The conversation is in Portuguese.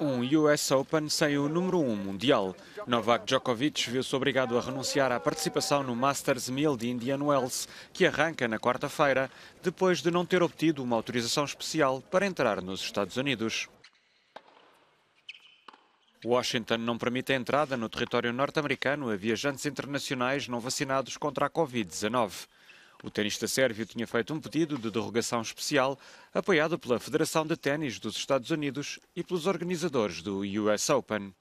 Um US Open sem o número 1 um mundial. Novak Djokovic viu-se obrigado a renunciar à participação no Masters 1000 de Indian Wells, que arranca na quarta-feira, depois de não ter obtido uma autorização especial para entrar nos Estados Unidos. Washington não permite a entrada no território norte-americano a viajantes internacionais não vacinados contra a Covid-19. O tenista sérvio tinha feito um pedido de derrogação especial, apoiado pela Federação de Ténis dos Estados Unidos e pelos organizadores do US Open.